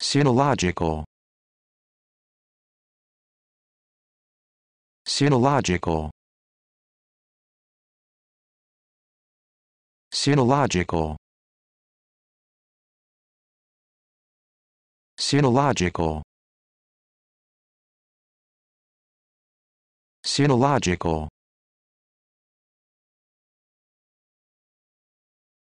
Sinological Sinological Sinological Sinological Sinological